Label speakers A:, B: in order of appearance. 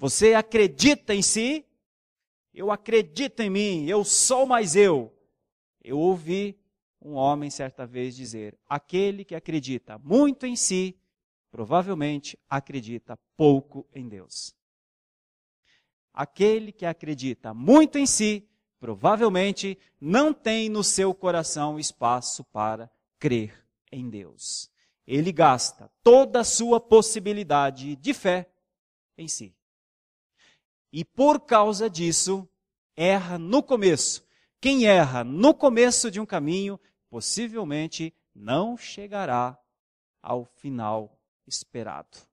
A: Você acredita em si? Eu acredito em mim, eu sou mais eu. Eu ouvi um homem certa vez dizer: aquele que acredita muito em si, provavelmente acredita pouco em Deus. Aquele que acredita muito em si, provavelmente não tem no seu coração espaço para crer em Deus. Ele gasta toda a sua possibilidade de fé em si. E por causa disso, erra no começo. Quem erra no começo de um caminho, possivelmente não chegará ao final esperado.